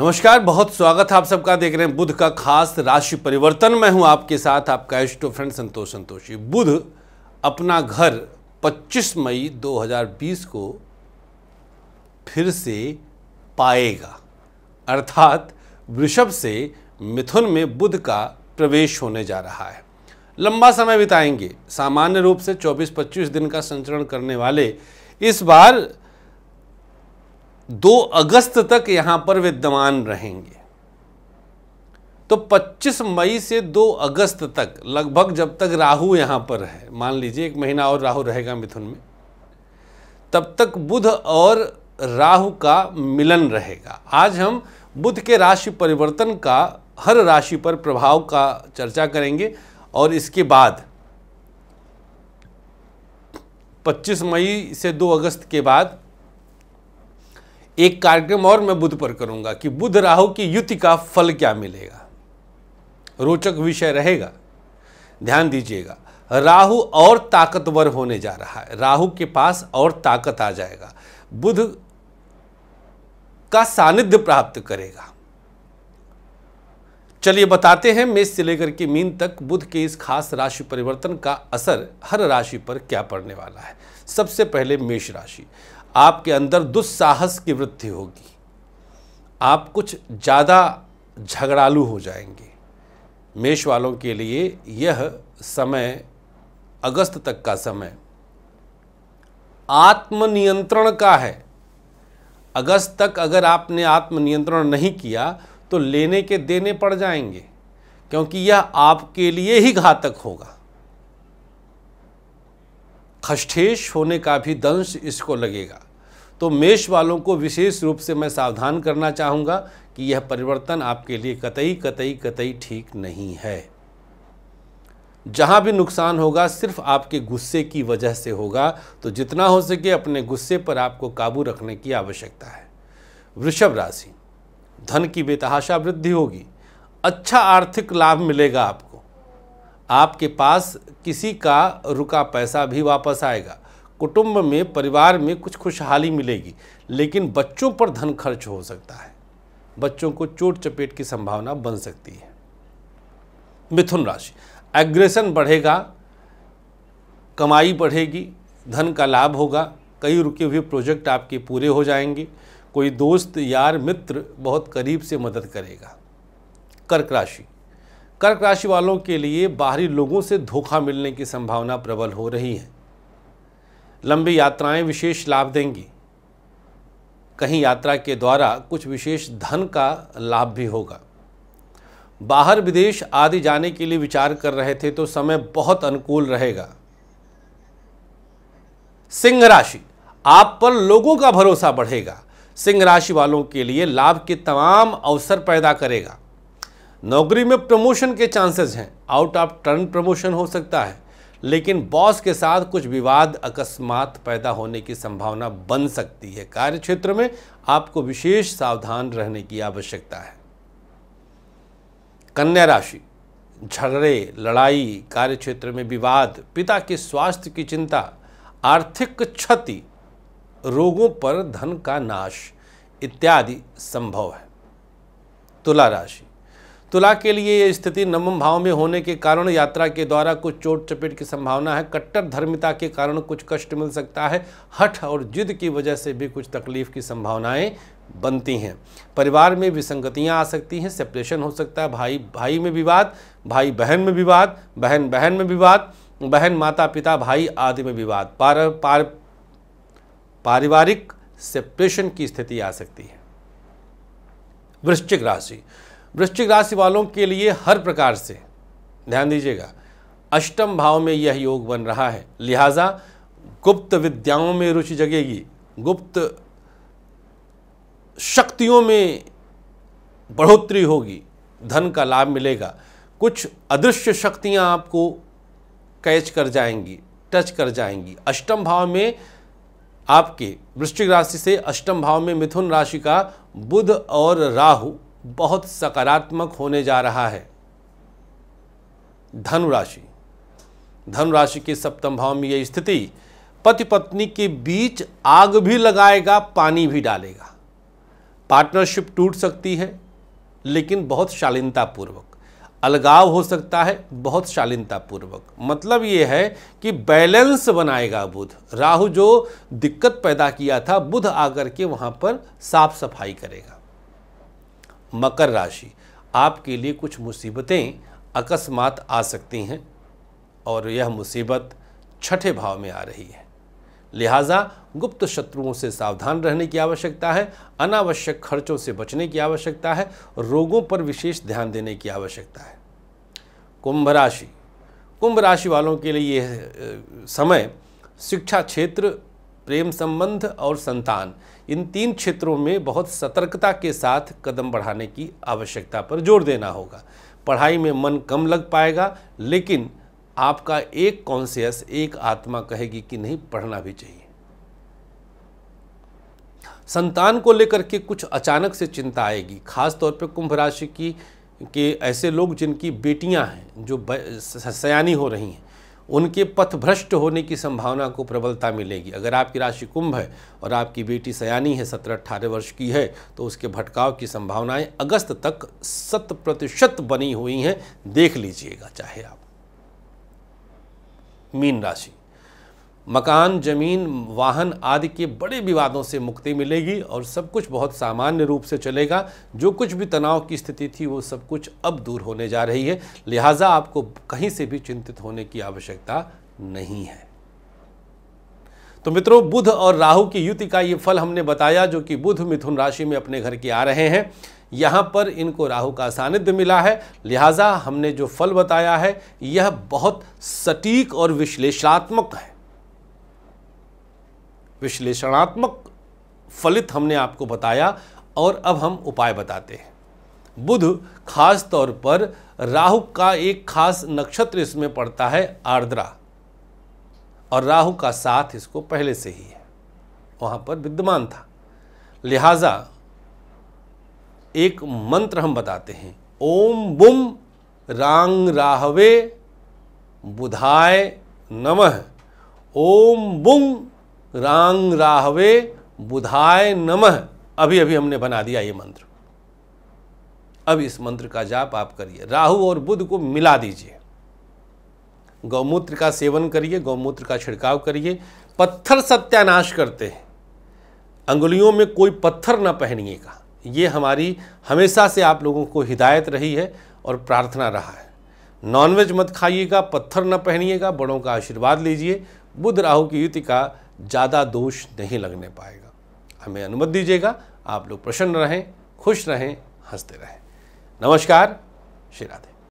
नमस्कार बहुत स्वागत है आप सबका देख रहे हैं बुध का खास राशि परिवर्तन मैं हूं आपके साथ आपका एस्टो फ्रेंड संतोष संतोषी बुध अपना घर 25 मई 2020 को फिर से पाएगा अर्थात वृषभ से मिथुन में बुध का प्रवेश होने जा रहा है लंबा समय बिताएंगे सामान्य रूप से 24-25 दिन का संचरण करने वाले इस बार दो अगस्त तक यहां पर विद्यमान रहेंगे तो 25 मई से 2 अगस्त तक लगभग जब तक राहु यहाँ पर है मान लीजिए एक महीना और राहु रहेगा मिथुन में तब तक बुध और राहु का मिलन रहेगा आज हम बुध के राशि परिवर्तन का हर राशि पर प्रभाव का चर्चा करेंगे और इसके बाद 25 मई से 2 अगस्त के बाद एक कार्यक्रम और मैं बुध पर करूंगा कि बुध राहु की युति का फल क्या मिलेगा रोचक विषय रहेगा ध्यान दीजिएगा राहु और ताकतवर होने जा रहा है राहु के पास और ताकत आ जाएगा बुध का सानिध्य प्राप्त करेगा चलिए बताते हैं मेष से लेकर के मीन तक बुध के इस खास राशि परिवर्तन का असर हर राशि पर क्या पड़ने वाला है सबसे पहले मेष राशि आपके अंदर दुस्साहस की वृद्धि होगी आप कुछ ज़्यादा झगड़ालू हो जाएंगे मेष वालों के लिए यह समय अगस्त तक का समय आत्मनियंत्रण का है अगस्त तक अगर आपने आत्मनियंत्रण नहीं किया तो लेने के देने पड़ जाएंगे क्योंकि यह आपके लिए ही घातक होगा खष्ठेश होने का भी दंश इसको लगेगा तो मेष वालों को विशेष रूप से मैं सावधान करना चाहूँगा कि यह परिवर्तन आपके लिए कतई कतई कतई ठीक नहीं है जहाँ भी नुकसान होगा सिर्फ आपके गुस्से की वजह से होगा तो जितना हो सके अपने गुस्से पर आपको काबू रखने की आवश्यकता है वृषभ राशि धन की बेतहाशा वृद्धि होगी अच्छा आर्थिक लाभ मिलेगा आपको आपके पास किसी का रुका पैसा भी वापस आएगा कुटुंब में परिवार में कुछ खुशहाली मिलेगी लेकिन बच्चों पर धन खर्च हो सकता है बच्चों को चोट चपेट की संभावना बन सकती है मिथुन राशि एग्रेशन बढ़ेगा कमाई बढ़ेगी धन का लाभ होगा कई रुके हुए प्रोजेक्ट आपके पूरे हो जाएंगे कोई दोस्त यार मित्र बहुत करीब से मदद करेगा कर्क राशि कर्क राशि वालों के लिए बाहरी लोगों से धोखा मिलने की संभावना प्रबल हो रही है लंबी यात्राएं विशेष लाभ देंगी कहीं यात्रा के द्वारा कुछ विशेष धन का लाभ भी होगा बाहर विदेश आदि जाने के लिए विचार कर रहे थे तो समय बहुत अनुकूल रहेगा सिंह राशि आप पर लोगों का भरोसा बढ़ेगा सिंह राशि वालों के लिए लाभ के तमाम अवसर पैदा करेगा नौकरी में प्रमोशन के चांसेस हैं आउट ऑफ टर्न प्रमोशन हो सकता है लेकिन बॉस के साथ कुछ विवाद अकस्मात पैदा होने की संभावना बन सकती है कार्य क्षेत्र में आपको विशेष सावधान रहने की आवश्यकता है कन्या राशि झगड़े लड़ाई कार्य क्षेत्र में विवाद पिता के स्वास्थ्य की चिंता आर्थिक क्षति रोगों पर धन का नाश इत्यादि संभव है तुला राशि तुला के लिए ये स्थिति नवम भाव में होने के कारण यात्रा के द्वारा कुछ चोट चपेट की संभावना है कट्टर धर्मिता के कारण कुछ कष्ट मिल सकता है हठ और जिद की वजह से भी कुछ तकलीफ की संभावनाएं बनती हैं परिवार में विसंगतियां आ सकती हैं सेपरेशन हो सकता है भाई भाई में विवाद भाई बहन में विवाद बहन बहन में विवाद बहन माता पिता भाई आदि में विवाद पार, पार पारिवारिक सेपरेशन की स्थिति आ सकती है वृश्चिक राशि वृश्चिक राशि वालों के लिए हर प्रकार से ध्यान दीजिएगा अष्टम भाव में यह योग बन रहा है लिहाजा गुप्त विद्याओं में रुचि जगेगी गुप्त शक्तियों में बढ़ोतरी होगी धन का लाभ मिलेगा कुछ अदृश्य शक्तियां आपको कैच कर जाएंगी टच कर जाएंगी अष्टम भाव में आपके वृश्चिक राशि से अष्टम भाव में मिथुन राशि का बुध और राहु बहुत सकारात्मक होने जा रहा है धनु राशि धनु राशि के सप्तम भाव में यह स्थिति पति पत्नी के बीच आग भी लगाएगा पानी भी डालेगा पार्टनरशिप टूट सकती है लेकिन बहुत शालीनतापूर्वक अलगाव हो सकता है बहुत शालीनतापूर्वक मतलब ये है कि बैलेंस बनाएगा बुध राहु जो दिक्कत पैदा किया था बुध आकर के वहाँ पर साफ सफाई करेगा मकर राशि आपके लिए कुछ मुसीबतें अकस्मात आ सकती हैं और यह मुसीबत छठे भाव में आ रही है लिहाजा गुप्त शत्रुओं से सावधान रहने की आवश्यकता है अनावश्यक खर्चों से बचने की आवश्यकता है रोगों पर विशेष ध्यान देने की आवश्यकता है कुंभ राशि कुंभ राशि वालों के लिए यह समय शिक्षा क्षेत्र प्रेम संबंध और संतान इन तीन क्षेत्रों में बहुत सतर्कता के साथ कदम बढ़ाने की आवश्यकता पर जोर देना होगा पढ़ाई में मन कम लग पाएगा लेकिन आपका एक कॉन्सियस एक आत्मा कहेगी कि नहीं पढ़ना भी चाहिए संतान को लेकर के कुछ अचानक से चिंता आएगी खास तौर कुंभ राशि की के ऐसे लोग जिनकी बेटियां हैं जो सयानी हो रही हैं उनके पथ भ्रष्ट होने की संभावना को प्रबलता मिलेगी अगर आपकी राशि कुंभ है और आपकी बेटी सयानी है सत्रह अट्ठारह वर्ष की है तो उसके भटकाव की संभावनाएं अगस्त तक शत प्रतिशत बनी हुई हैं देख लीजिएगा चाहे आप मीन राशि मकान जमीन वाहन आदि के बड़े विवादों से मुक्ति मिलेगी और सब कुछ बहुत सामान्य रूप से चलेगा जो कुछ भी तनाव की स्थिति थी वो सब कुछ अब दूर होने जा रही है लिहाजा आपको कहीं से भी चिंतित होने की आवश्यकता नहीं है तो मित्रों बुध और राहु की युति का ये फल हमने बताया जो कि बुध मिथुन राशि में अपने घर के आ रहे हैं यहाँ पर इनको राहु का सानिध्य मिला है लिहाजा हमने जो फल बताया है यह बहुत सटीक और विश्लेषणात्मक है विश्लेषणात्मक फलित हमने आपको बताया और अब हम उपाय बताते हैं बुध खास तौर पर राहु का एक खास नक्षत्र इसमें पड़ता है आर्द्रा और राहु का साथ इसको पहले से ही है वहाँ पर विद्यमान था लिहाजा एक मंत्र हम बताते हैं ओम बुम रांग राहवे बुधाय नमः ओम बुम रांग राहवे बुधाय नमः अभी अभी हमने बना दिया ये मंत्र अब इस मंत्र का जाप आप करिए राहु और बुध को मिला दीजिए गौमूत्र का सेवन करिए गौमूत्र का छिड़काव करिए पत्थर सत्यानाश करते हैं अंगुलियों में कोई पत्थर न पहनिएगा ये हमारी हमेशा से आप लोगों को हिदायत रही है और प्रार्थना रहा है नॉनवेज मत खाइएगा पत्थर न पहनिएगा बड़ों का आशीर्वाद लीजिए बुध राहु की युति का ज़्यादा दोष नहीं लगने पाएगा हमें अनुमति दीजिएगा आप लोग प्रसन्न रहें खुश रहें हंसते रहें नमस्कार श्री राधे